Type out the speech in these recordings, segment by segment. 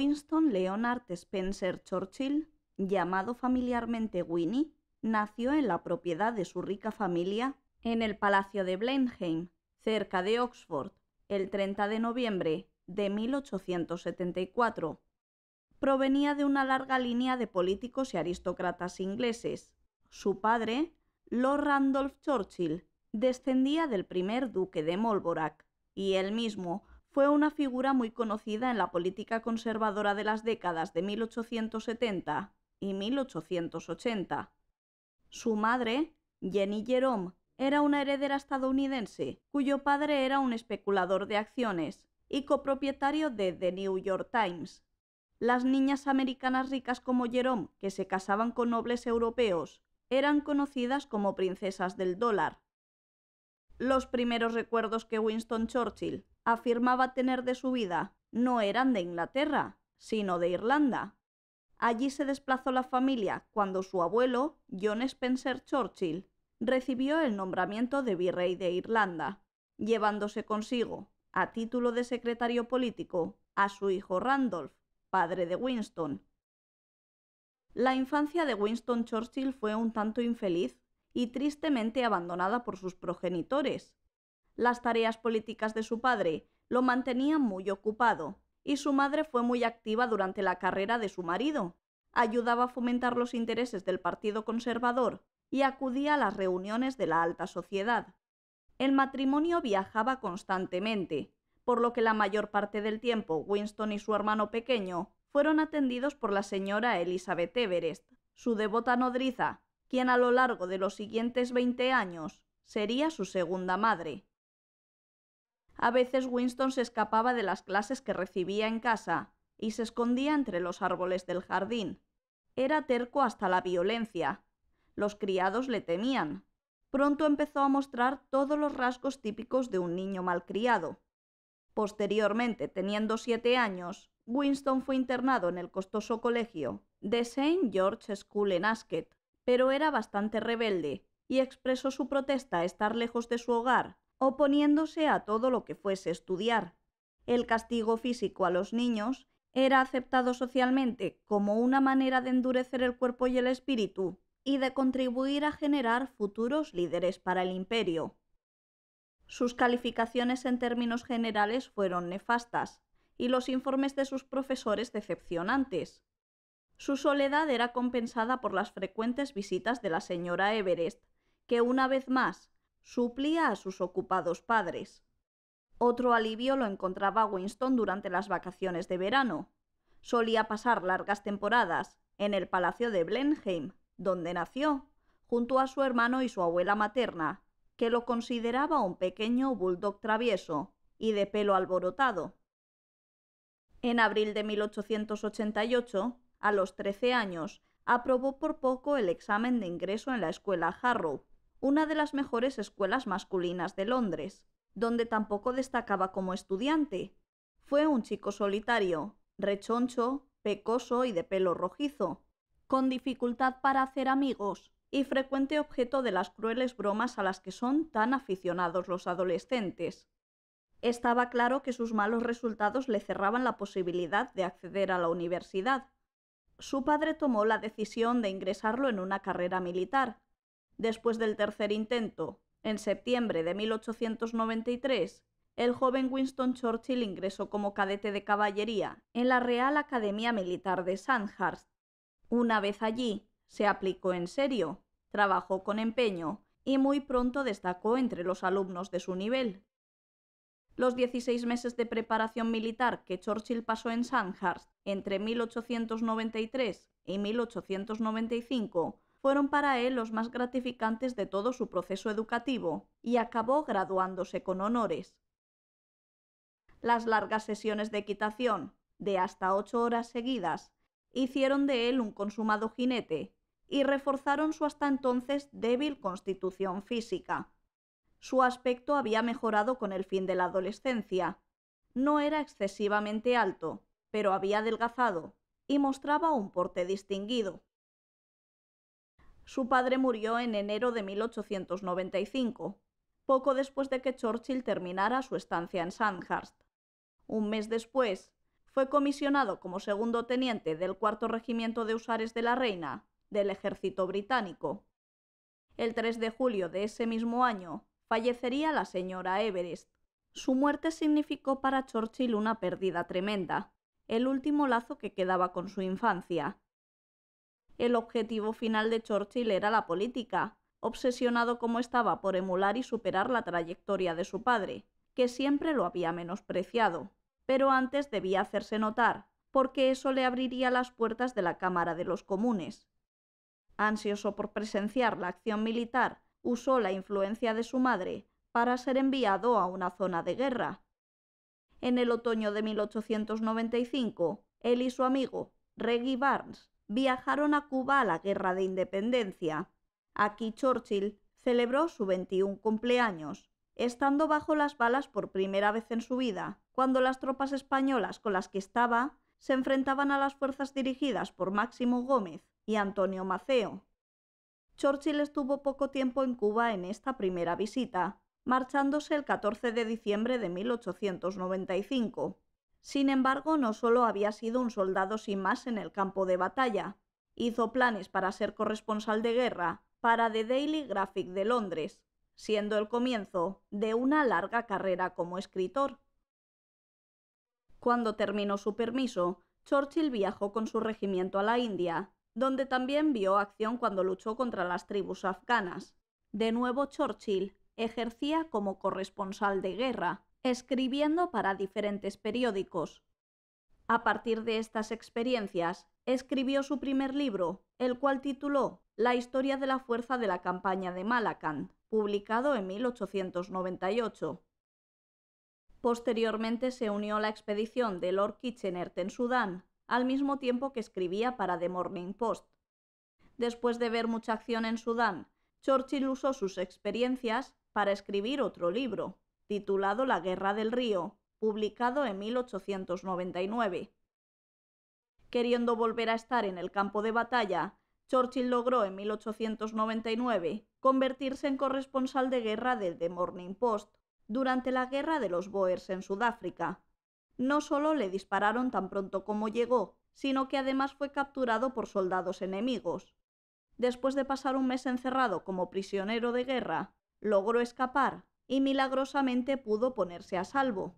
Winston Leonard Spencer Churchill, llamado familiarmente Winnie, nació en la propiedad de su rica familia en el Palacio de Blenheim, cerca de Oxford, el 30 de noviembre de 1874. Provenía de una larga línea de políticos y aristócratas ingleses. Su padre, Lord Randolph Churchill, descendía del primer duque de Marlborough y él mismo fue una figura muy conocida en la política conservadora de las décadas de 1870 y 1880. Su madre, Jenny Jerome, era una heredera estadounidense cuyo padre era un especulador de acciones y copropietario de The New York Times. Las niñas americanas ricas como Jerome, que se casaban con nobles europeos, eran conocidas como princesas del dólar. Los primeros recuerdos que Winston Churchill afirmaba tener de su vida no eran de Inglaterra, sino de Irlanda. Allí se desplazó la familia cuando su abuelo, John Spencer Churchill, recibió el nombramiento de virrey de Irlanda, llevándose consigo, a título de secretario político, a su hijo Randolph, padre de Winston. La infancia de Winston Churchill fue un tanto infeliz y tristemente abandonada por sus progenitores, las tareas políticas de su padre lo mantenían muy ocupado y su madre fue muy activa durante la carrera de su marido. Ayudaba a fomentar los intereses del Partido Conservador y acudía a las reuniones de la alta sociedad. El matrimonio viajaba constantemente, por lo que la mayor parte del tiempo Winston y su hermano pequeño fueron atendidos por la señora Elizabeth Everest, su devota nodriza, quien a lo largo de los siguientes 20 años sería su segunda madre. A veces Winston se escapaba de las clases que recibía en casa y se escondía entre los árboles del jardín. Era terco hasta la violencia. Los criados le temían. Pronto empezó a mostrar todos los rasgos típicos de un niño malcriado. Posteriormente, teniendo siete años, Winston fue internado en el costoso colegio de St. George School en Ascot, pero era bastante rebelde y expresó su protesta a estar lejos de su hogar oponiéndose a todo lo que fuese estudiar. El castigo físico a los niños era aceptado socialmente como una manera de endurecer el cuerpo y el espíritu y de contribuir a generar futuros líderes para el imperio. Sus calificaciones en términos generales fueron nefastas y los informes de sus profesores decepcionantes. Su soledad era compensada por las frecuentes visitas de la señora Everest, que una vez más Suplía a sus ocupados padres. Otro alivio lo encontraba Winston durante las vacaciones de verano. Solía pasar largas temporadas en el Palacio de Blenheim, donde nació, junto a su hermano y su abuela materna, que lo consideraba un pequeño bulldog travieso y de pelo alborotado. En abril de 1888, a los 13 años, aprobó por poco el examen de ingreso en la escuela Harrow, una de las mejores escuelas masculinas de Londres, donde tampoco destacaba como estudiante. Fue un chico solitario, rechoncho, pecoso y de pelo rojizo, con dificultad para hacer amigos y frecuente objeto de las crueles bromas a las que son tan aficionados los adolescentes. Estaba claro que sus malos resultados le cerraban la posibilidad de acceder a la universidad. Su padre tomó la decisión de ingresarlo en una carrera militar, Después del tercer intento, en septiembre de 1893, el joven Winston Churchill ingresó como cadete de caballería en la Real Academia Militar de Sandhurst. Una vez allí, se aplicó en serio, trabajó con empeño y muy pronto destacó entre los alumnos de su nivel. Los 16 meses de preparación militar que Churchill pasó en Sandhurst entre 1893 y 1895 fueron para él los más gratificantes de todo su proceso educativo, y acabó graduándose con honores. Las largas sesiones de equitación, de hasta ocho horas seguidas, hicieron de él un consumado jinete y reforzaron su hasta entonces débil constitución física. Su aspecto había mejorado con el fin de la adolescencia. No era excesivamente alto, pero había adelgazado y mostraba un porte distinguido. Su padre murió en enero de 1895, poco después de que Churchill terminara su estancia en Sandhurst. Un mes después, fue comisionado como segundo teniente del cuarto regimiento de Usares de la Reina del ejército británico. El 3 de julio de ese mismo año fallecería la señora Everest. Su muerte significó para Churchill una pérdida tremenda, el último lazo que quedaba con su infancia, el objetivo final de Churchill era la política, obsesionado como estaba por emular y superar la trayectoria de su padre, que siempre lo había menospreciado. Pero antes debía hacerse notar, porque eso le abriría las puertas de la Cámara de los Comunes. Ansioso por presenciar la acción militar, usó la influencia de su madre para ser enviado a una zona de guerra. En el otoño de 1895, él y su amigo, Reggie Barnes, viajaron a Cuba a la Guerra de Independencia. Aquí Churchill celebró su 21 cumpleaños, estando bajo las balas por primera vez en su vida, cuando las tropas españolas con las que estaba se enfrentaban a las fuerzas dirigidas por Máximo Gómez y Antonio Maceo. Churchill estuvo poco tiempo en Cuba en esta primera visita, marchándose el 14 de diciembre de 1895. Sin embargo, no solo había sido un soldado sin más en el campo de batalla, hizo planes para ser corresponsal de guerra para The Daily Graphic de Londres, siendo el comienzo de una larga carrera como escritor. Cuando terminó su permiso, Churchill viajó con su regimiento a la India, donde también vio acción cuando luchó contra las tribus afganas. De nuevo Churchill ejercía como corresponsal de guerra, escribiendo para diferentes periódicos. A partir de estas experiencias, escribió su primer libro, el cual tituló La historia de la fuerza de la campaña de malacan publicado en 1898. Posteriormente se unió a la expedición de Lord Kitchener en Sudán, al mismo tiempo que escribía para The Morning Post. Después de ver mucha acción en Sudán, Churchill usó sus experiencias para escribir otro libro, titulado La Guerra del Río, publicado en 1899. Queriendo volver a estar en el campo de batalla, Churchill logró en 1899 convertirse en corresponsal de guerra del The Morning Post durante la guerra de los Boers en Sudáfrica. No solo le dispararon tan pronto como llegó, sino que además fue capturado por soldados enemigos. Después de pasar un mes encerrado como prisionero de guerra, logró escapar y milagrosamente pudo ponerse a salvo.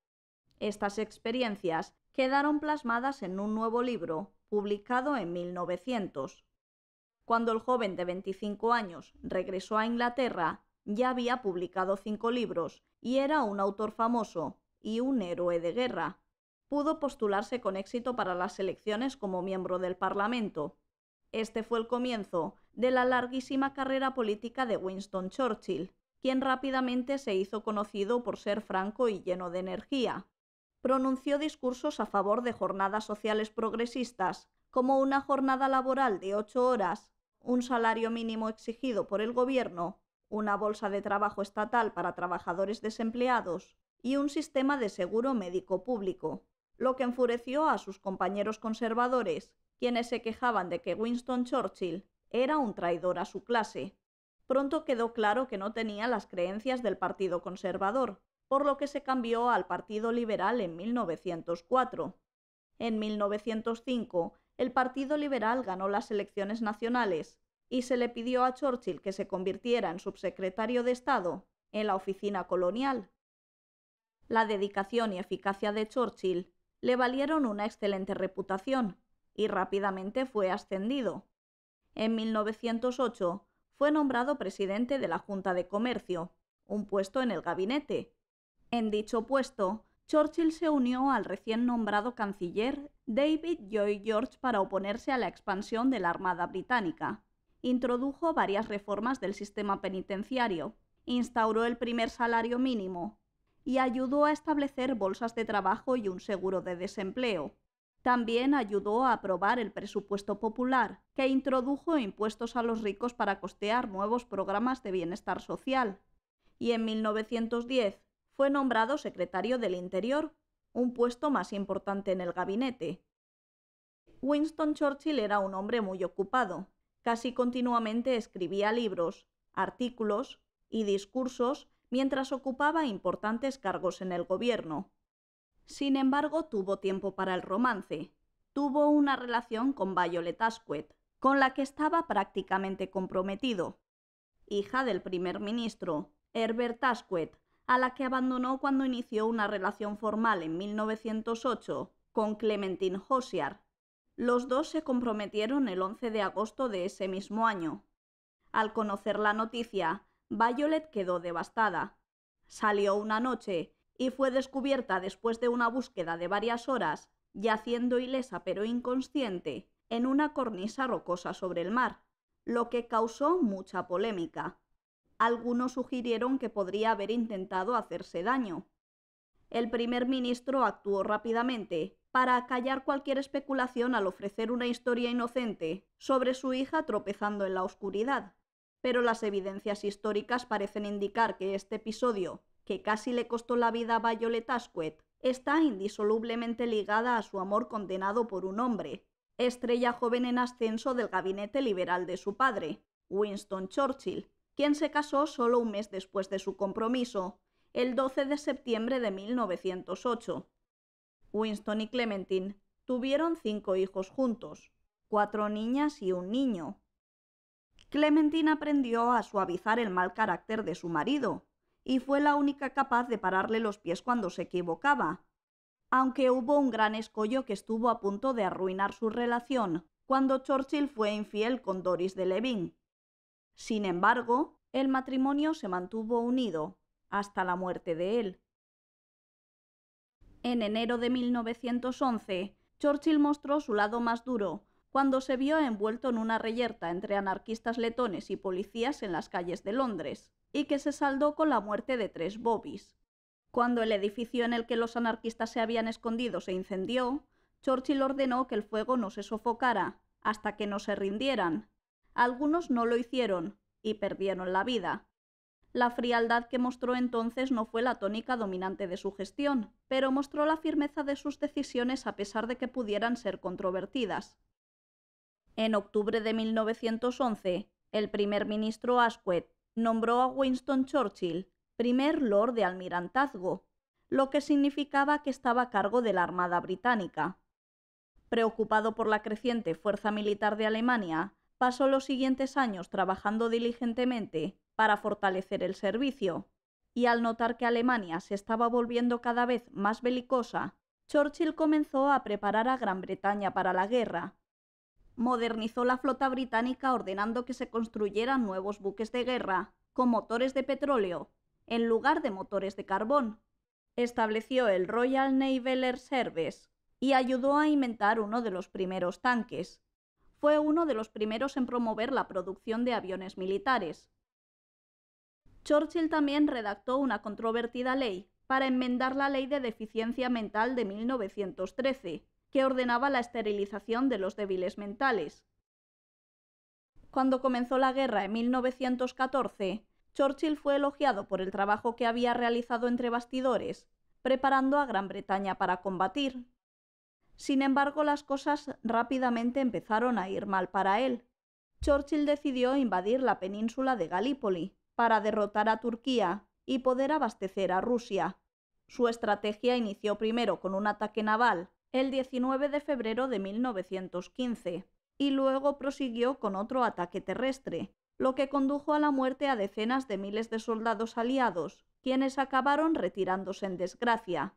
Estas experiencias quedaron plasmadas en un nuevo libro, publicado en 1900. Cuando el joven de 25 años regresó a Inglaterra, ya había publicado cinco libros y era un autor famoso y un héroe de guerra. Pudo postularse con éxito para las elecciones como miembro del Parlamento. Este fue el comienzo de la larguísima carrera política de Winston Churchill, quien rápidamente se hizo conocido por ser franco y lleno de energía. Pronunció discursos a favor de jornadas sociales progresistas, como una jornada laboral de ocho horas, un salario mínimo exigido por el gobierno, una bolsa de trabajo estatal para trabajadores desempleados y un sistema de seguro médico público, lo que enfureció a sus compañeros conservadores, quienes se quejaban de que Winston Churchill era un traidor a su clase pronto quedó claro que no tenía las creencias del Partido Conservador, por lo que se cambió al Partido Liberal en 1904. En 1905, el Partido Liberal ganó las elecciones nacionales y se le pidió a Churchill que se convirtiera en subsecretario de Estado en la oficina colonial. La dedicación y eficacia de Churchill le valieron una excelente reputación y rápidamente fue ascendido. En 1908 fue nombrado presidente de la Junta de Comercio, un puesto en el gabinete. En dicho puesto, Churchill se unió al recién nombrado canciller David Lloyd George para oponerse a la expansión de la Armada Británica. Introdujo varias reformas del sistema penitenciario, instauró el primer salario mínimo y ayudó a establecer bolsas de trabajo y un seguro de desempleo. También ayudó a aprobar el presupuesto popular, que introdujo impuestos a los ricos para costear nuevos programas de bienestar social. Y en 1910 fue nombrado secretario del Interior, un puesto más importante en el gabinete. Winston Churchill era un hombre muy ocupado. Casi continuamente escribía libros, artículos y discursos mientras ocupaba importantes cargos en el gobierno. Sin embargo, tuvo tiempo para el romance. Tuvo una relación con Violet Asquith, con la que estaba prácticamente comprometido. Hija del primer ministro, Herbert Asquith, a la que abandonó cuando inició una relación formal en 1908 con Clementine Hosier. Los dos se comprometieron el 11 de agosto de ese mismo año. Al conocer la noticia, Violet quedó devastada. Salió una noche y fue descubierta después de una búsqueda de varias horas, yaciendo ilesa pero inconsciente en una cornisa rocosa sobre el mar, lo que causó mucha polémica. Algunos sugirieron que podría haber intentado hacerse daño. El primer ministro actuó rápidamente para acallar cualquier especulación al ofrecer una historia inocente sobre su hija tropezando en la oscuridad pero las evidencias históricas parecen indicar que este episodio que casi le costó la vida a Violet Asquith, está indisolublemente ligada a su amor condenado por un hombre, estrella joven en ascenso del gabinete liberal de su padre, Winston Churchill, quien se casó solo un mes después de su compromiso, el 12 de septiembre de 1908. Winston y Clementine tuvieron cinco hijos juntos, cuatro niñas y un niño. Clementine aprendió a suavizar el mal carácter de su marido, y fue la única capaz de pararle los pies cuando se equivocaba. Aunque hubo un gran escollo que estuvo a punto de arruinar su relación cuando Churchill fue infiel con Doris de Levin. Sin embargo, el matrimonio se mantuvo unido hasta la muerte de él. En enero de 1911, Churchill mostró su lado más duro cuando se vio envuelto en una reyerta entre anarquistas letones y policías en las calles de Londres y que se saldó con la muerte de tres bobbies. Cuando el edificio en el que los anarquistas se habían escondido se incendió, Churchill ordenó que el fuego no se sofocara hasta que no se rindieran. Algunos no lo hicieron y perdieron la vida. La frialdad que mostró entonces no fue la tónica dominante de su gestión, pero mostró la firmeza de sus decisiones a pesar de que pudieran ser controvertidas. En octubre de 1911, el primer ministro Asquith nombró a Winston Churchill primer Lord de Almirantazgo, lo que significaba que estaba a cargo de la Armada Británica. Preocupado por la creciente fuerza militar de Alemania, pasó los siguientes años trabajando diligentemente para fortalecer el servicio, y al notar que Alemania se estaba volviendo cada vez más belicosa, Churchill comenzó a preparar a Gran Bretaña para la guerra, modernizó la flota británica ordenando que se construyeran nuevos buques de guerra, con motores de petróleo, en lugar de motores de carbón. Estableció el Royal Naval Air Service y ayudó a inventar uno de los primeros tanques. Fue uno de los primeros en promover la producción de aviones militares. Churchill también redactó una controvertida ley para enmendar la Ley de Deficiencia Mental de 1913, que ordenaba la esterilización de los débiles mentales. Cuando comenzó la guerra en 1914, Churchill fue elogiado por el trabajo que había realizado entre bastidores, preparando a Gran Bretaña para combatir. Sin embargo, las cosas rápidamente empezaron a ir mal para él. Churchill decidió invadir la península de Galípoli para derrotar a Turquía y poder abastecer a Rusia. Su estrategia inició primero con un ataque naval el 19 de febrero de 1915, y luego prosiguió con otro ataque terrestre, lo que condujo a la muerte a decenas de miles de soldados aliados, quienes acabaron retirándose en desgracia.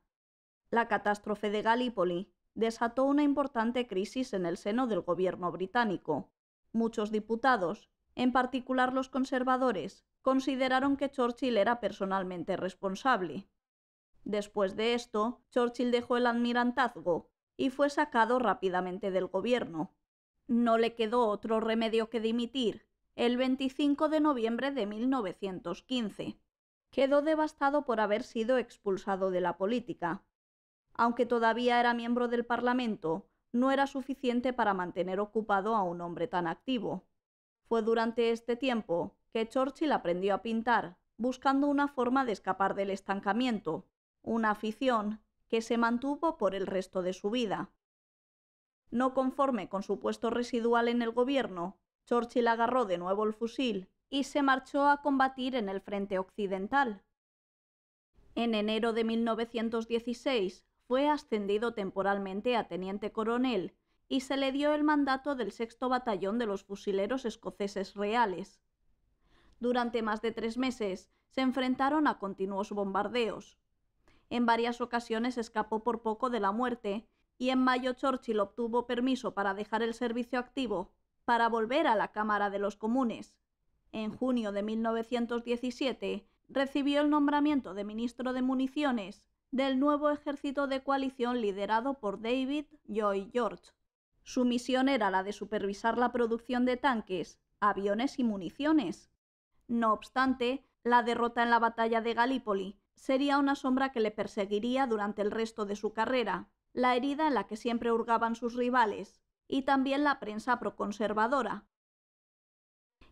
La catástrofe de Galípoli desató una importante crisis en el seno del gobierno británico. Muchos diputados, en particular los conservadores, consideraron que Churchill era personalmente responsable. Después de esto, Churchill dejó el admirantazgo y fue sacado rápidamente del gobierno. No le quedó otro remedio que dimitir el 25 de noviembre de 1915. Quedó devastado por haber sido expulsado de la política. Aunque todavía era miembro del Parlamento, no era suficiente para mantener ocupado a un hombre tan activo. Fue durante este tiempo que Churchill aprendió a pintar, buscando una forma de escapar del estancamiento, una afición que se mantuvo por el resto de su vida. No conforme con su puesto residual en el gobierno, Churchill agarró de nuevo el fusil y se marchó a combatir en el frente occidental. En enero de 1916 fue ascendido temporalmente a teniente coronel y se le dio el mandato del sexto batallón de los fusileros escoceses reales. Durante más de tres meses se enfrentaron a continuos bombardeos, en varias ocasiones escapó por poco de la muerte, y en mayo Churchill obtuvo permiso para dejar el servicio activo para volver a la Cámara de los Comunes. En junio de 1917 recibió el nombramiento de ministro de Municiones del nuevo ejército de coalición liderado por David Joy George. Su misión era la de supervisar la producción de tanques, aviones y municiones. No obstante, la derrota en la batalla de Galípoli sería una sombra que le perseguiría durante el resto de su carrera, la herida en la que siempre hurgaban sus rivales, y también la prensa proconservadora.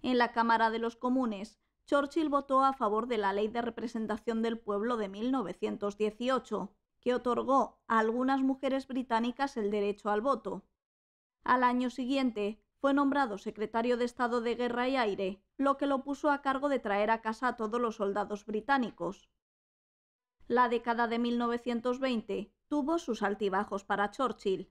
En la Cámara de los Comunes, Churchill votó a favor de la Ley de Representación del Pueblo de 1918, que otorgó a algunas mujeres británicas el derecho al voto. Al año siguiente, fue nombrado secretario de Estado de Guerra y Aire, lo que lo puso a cargo de traer a casa a todos los soldados británicos, la década de 1920 tuvo sus altibajos para Churchill.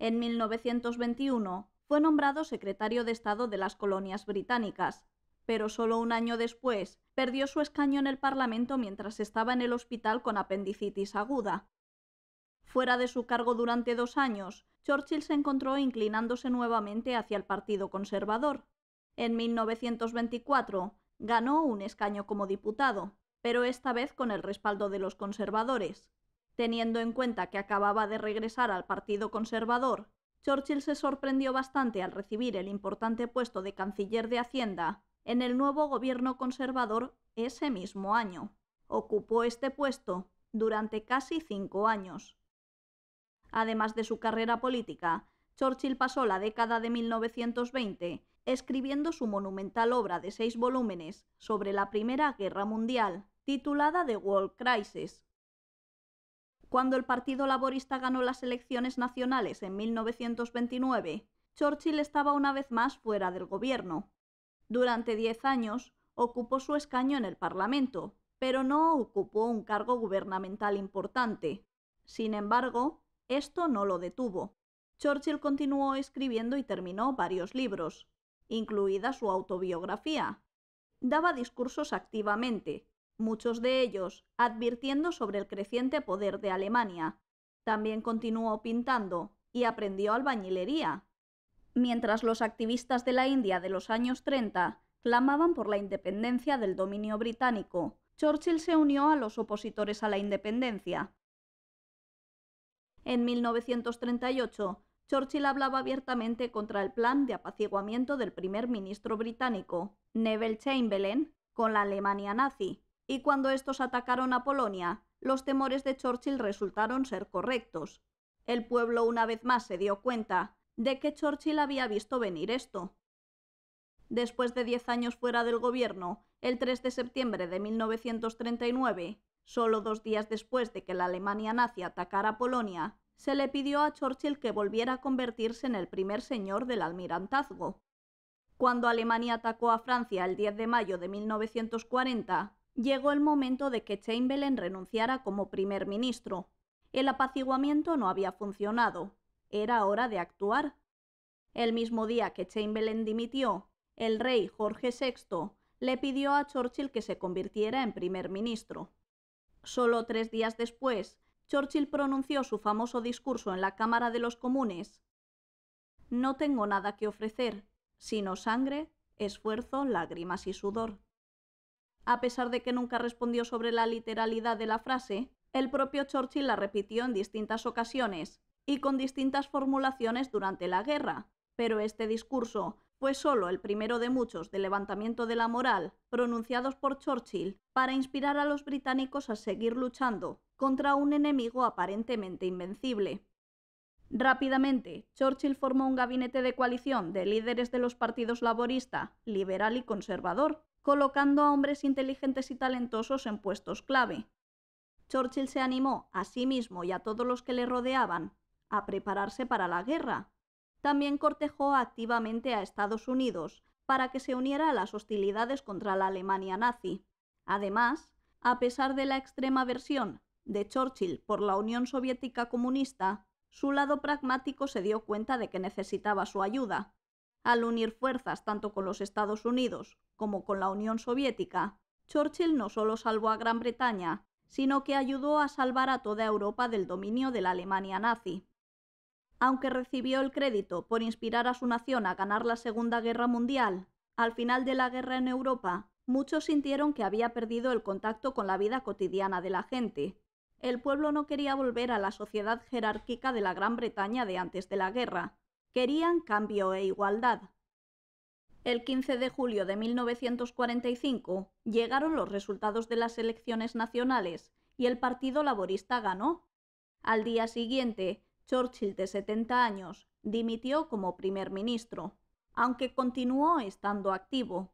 En 1921 fue nombrado secretario de Estado de las colonias británicas, pero solo un año después perdió su escaño en el Parlamento mientras estaba en el hospital con apendicitis aguda. Fuera de su cargo durante dos años, Churchill se encontró inclinándose nuevamente hacia el Partido Conservador. En 1924 ganó un escaño como diputado, pero esta vez con el respaldo de los conservadores. Teniendo en cuenta que acababa de regresar al Partido Conservador, Churchill se sorprendió bastante al recibir el importante puesto de canciller de Hacienda en el nuevo gobierno conservador ese mismo año. Ocupó este puesto durante casi cinco años. Además de su carrera política, Churchill pasó la década de 1920 escribiendo su monumental obra de seis volúmenes sobre la Primera Guerra Mundial, titulada The World Crisis. Cuando el Partido Laborista ganó las elecciones nacionales en 1929, Churchill estaba una vez más fuera del gobierno. Durante diez años ocupó su escaño en el Parlamento, pero no ocupó un cargo gubernamental importante. Sin embargo, esto no lo detuvo. Churchill continuó escribiendo y terminó varios libros, incluida su autobiografía. Daba discursos activamente, muchos de ellos advirtiendo sobre el creciente poder de Alemania. También continuó pintando y aprendió albañilería. Mientras los activistas de la India de los años 30 clamaban por la independencia del dominio británico, Churchill se unió a los opositores a la independencia. En 1938, Churchill hablaba abiertamente contra el plan de apaciguamiento del primer ministro británico, Neville Chamberlain, con la Alemania nazi, y cuando estos atacaron a Polonia, los temores de Churchill resultaron ser correctos. El pueblo una vez más se dio cuenta de que Churchill había visto venir esto. Después de diez años fuera del gobierno, el 3 de septiembre de 1939, solo dos días después de que la Alemania nazi atacara Polonia, se le pidió a Churchill que volviera a convertirse en el primer señor del almirantazgo. Cuando Alemania atacó a Francia el 10 de mayo de 1940, llegó el momento de que Chamberlain renunciara como primer ministro. El apaciguamiento no había funcionado. Era hora de actuar. El mismo día que Chamberlain dimitió, el rey Jorge VI le pidió a Churchill que se convirtiera en primer ministro. Solo tres días después, Churchill pronunció su famoso discurso en la Cámara de los Comunes. No tengo nada que ofrecer, sino sangre, esfuerzo, lágrimas y sudor. A pesar de que nunca respondió sobre la literalidad de la frase, el propio Churchill la repitió en distintas ocasiones y con distintas formulaciones durante la guerra, pero este discurso fue solo el primero de muchos de levantamiento de la moral pronunciados por Churchill para inspirar a los británicos a seguir luchando contra un enemigo aparentemente invencible. Rápidamente, Churchill formó un gabinete de coalición de líderes de los partidos laborista, liberal y conservador, colocando a hombres inteligentes y talentosos en puestos clave. Churchill se animó a sí mismo y a todos los que le rodeaban a prepararse para la guerra. También cortejó activamente a Estados Unidos para que se uniera a las hostilidades contra la Alemania nazi. Además, a pesar de la extrema aversión de Churchill por la Unión Soviética Comunista, su lado pragmático se dio cuenta de que necesitaba su ayuda al unir fuerzas tanto con los Estados Unidos como con la Unión Soviética, Churchill no solo salvó a Gran Bretaña, sino que ayudó a salvar a toda Europa del dominio de la Alemania nazi. Aunque recibió el crédito por inspirar a su nación a ganar la Segunda Guerra Mundial, al final de la guerra en Europa, muchos sintieron que había perdido el contacto con la vida cotidiana de la gente. El pueblo no quería volver a la sociedad jerárquica de la Gran Bretaña de antes de la guerra, querían cambio e igualdad. El 15 de julio de 1945 llegaron los resultados de las elecciones nacionales y el Partido Laborista ganó. Al día siguiente, Churchill, de 70 años, dimitió como primer ministro, aunque continuó estando activo.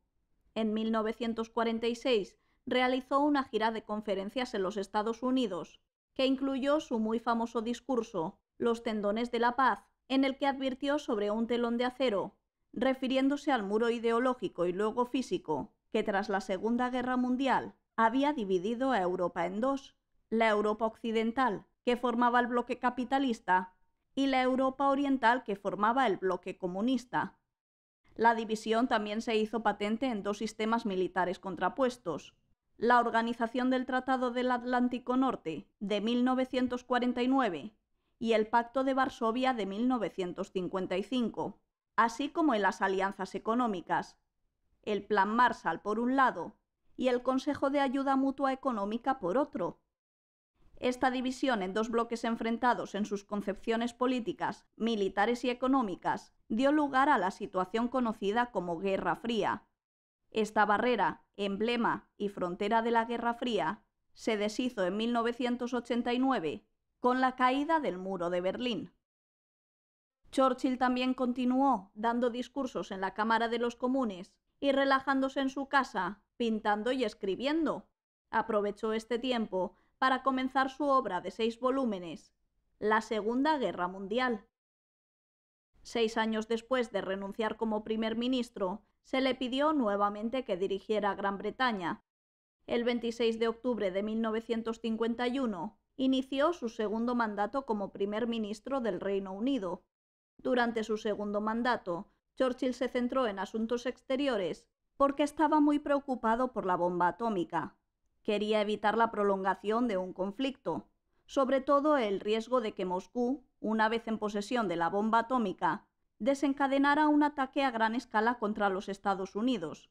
En 1946 realizó una gira de conferencias en los Estados Unidos, que incluyó su muy famoso discurso, Los tendones de la paz, en el que advirtió sobre un telón de acero, refiriéndose al muro ideológico y luego físico, que tras la Segunda Guerra Mundial había dividido a Europa en dos, la Europa occidental, que formaba el bloque capitalista, y la Europa oriental, que formaba el bloque comunista. La división también se hizo patente en dos sistemas militares contrapuestos. La Organización del Tratado del Atlántico Norte de 1949 y el Pacto de Varsovia de 1955, así como en las alianzas económicas, el Plan Marshall por un lado y el Consejo de Ayuda Mutua Económica por otro. Esta división en dos bloques enfrentados en sus concepciones políticas, militares y económicas dio lugar a la situación conocida como Guerra Fría. Esta barrera, emblema y frontera de la Guerra Fría, se deshizo en 1989 con la caída del muro de Berlín. Churchill también continuó dando discursos en la Cámara de los Comunes y relajándose en su casa, pintando y escribiendo. Aprovechó este tiempo para comenzar su obra de seis volúmenes, La Segunda Guerra Mundial. Seis años después de renunciar como primer ministro, se le pidió nuevamente que dirigiera Gran Bretaña. El 26 de octubre de 1951 inició su segundo mandato como primer ministro del Reino Unido. Durante su segundo mandato, Churchill se centró en asuntos exteriores porque estaba muy preocupado por la bomba atómica. Quería evitar la prolongación de un conflicto, sobre todo el riesgo de que Moscú, una vez en posesión de la bomba atómica, desencadenara un ataque a gran escala contra los Estados Unidos.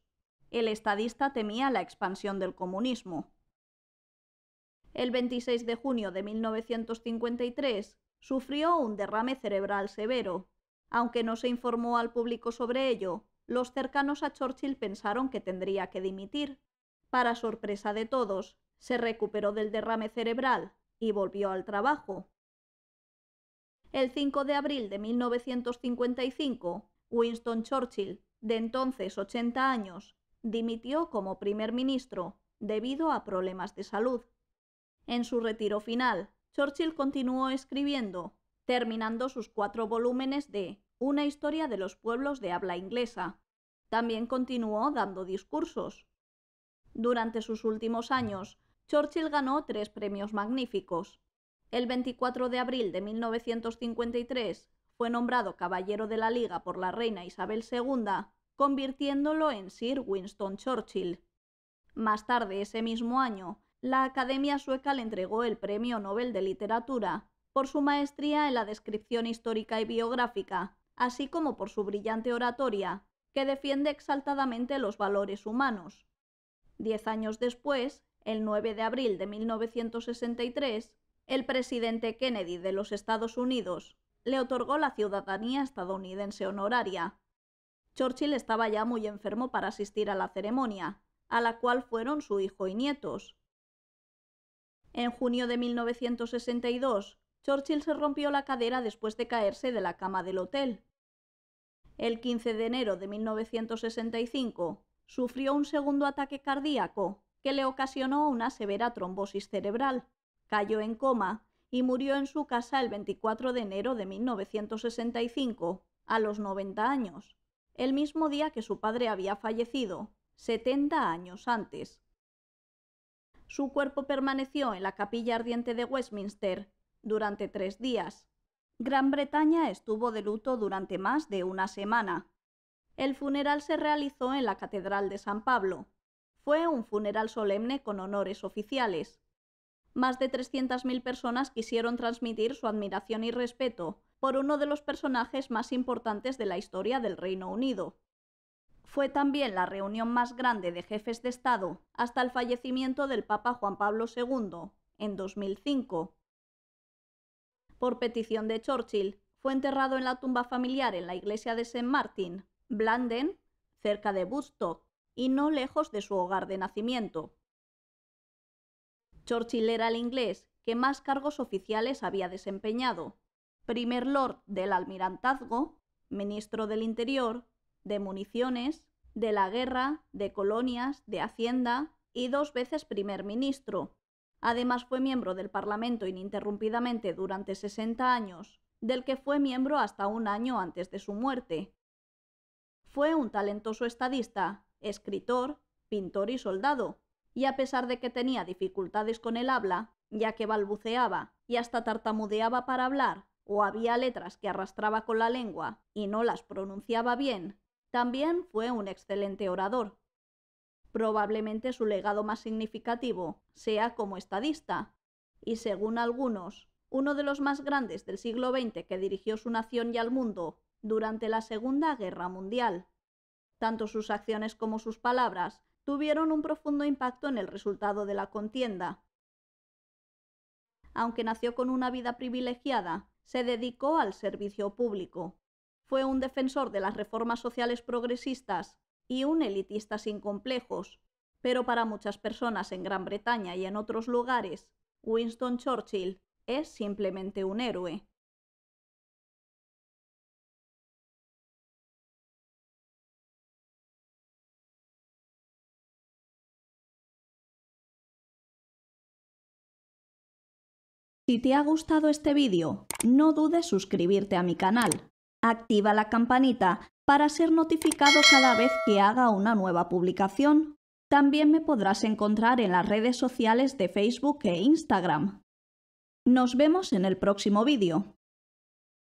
El estadista temía la expansión del comunismo. El 26 de junio de 1953 sufrió un derrame cerebral severo. Aunque no se informó al público sobre ello, los cercanos a Churchill pensaron que tendría que dimitir. Para sorpresa de todos, se recuperó del derrame cerebral y volvió al trabajo. El 5 de abril de 1955, Winston Churchill, de entonces 80 años, dimitió como primer ministro debido a problemas de salud. En su retiro final, Churchill continuó escribiendo, terminando sus cuatro volúmenes de Una historia de los pueblos de habla inglesa. También continuó dando discursos. Durante sus últimos años, Churchill ganó tres premios magníficos. El 24 de abril de 1953 fue nombrado Caballero de la Liga por la Reina Isabel II, convirtiéndolo en Sir Winston Churchill. Más tarde ese mismo año, la Academia Sueca le entregó el Premio Nobel de Literatura por su maestría en la descripción histórica y biográfica, así como por su brillante oratoria, que defiende exaltadamente los valores humanos. Diez años después, el 9 de abril de 1963, el presidente Kennedy de los Estados Unidos le otorgó la ciudadanía estadounidense honoraria. Churchill estaba ya muy enfermo para asistir a la ceremonia, a la cual fueron su hijo y nietos, en junio de 1962, Churchill se rompió la cadera después de caerse de la cama del hotel. El 15 de enero de 1965, sufrió un segundo ataque cardíaco que le ocasionó una severa trombosis cerebral. Cayó en coma y murió en su casa el 24 de enero de 1965, a los 90 años, el mismo día que su padre había fallecido, 70 años antes su cuerpo permaneció en la capilla ardiente de Westminster durante tres días. Gran Bretaña estuvo de luto durante más de una semana. El funeral se realizó en la Catedral de San Pablo. Fue un funeral solemne con honores oficiales. Más de 300.000 personas quisieron transmitir su admiración y respeto por uno de los personajes más importantes de la historia del Reino Unido. Fue también la reunión más grande de jefes de Estado hasta el fallecimiento del Papa Juan Pablo II, en 2005. Por petición de Churchill, fue enterrado en la tumba familiar en la iglesia de St. Martin, Blanden, cerca de Woodstock, y no lejos de su hogar de nacimiento. Churchill era el inglés que más cargos oficiales había desempeñado. Primer Lord del Almirantazgo, Ministro del Interior, de municiones, de la guerra, de colonias, de hacienda y dos veces primer ministro. Además fue miembro del Parlamento ininterrumpidamente durante sesenta años, del que fue miembro hasta un año antes de su muerte. Fue un talentoso estadista, escritor, pintor y soldado, y a pesar de que tenía dificultades con el habla, ya que balbuceaba y hasta tartamudeaba para hablar, o había letras que arrastraba con la lengua y no las pronunciaba bien, también fue un excelente orador. Probablemente su legado más significativo sea como estadista, y según algunos, uno de los más grandes del siglo XX que dirigió su nación y al mundo durante la Segunda Guerra Mundial. Tanto sus acciones como sus palabras tuvieron un profundo impacto en el resultado de la contienda. Aunque nació con una vida privilegiada, se dedicó al servicio público fue un defensor de las reformas sociales progresistas y un elitista sin complejos, pero para muchas personas en Gran Bretaña y en otros lugares, Winston Churchill es simplemente un héroe. Si te ha gustado este vídeo, no dudes suscribirte a mi canal. Activa la campanita para ser notificado cada vez que haga una nueva publicación. También me podrás encontrar en las redes sociales de Facebook e Instagram. Nos vemos en el próximo vídeo.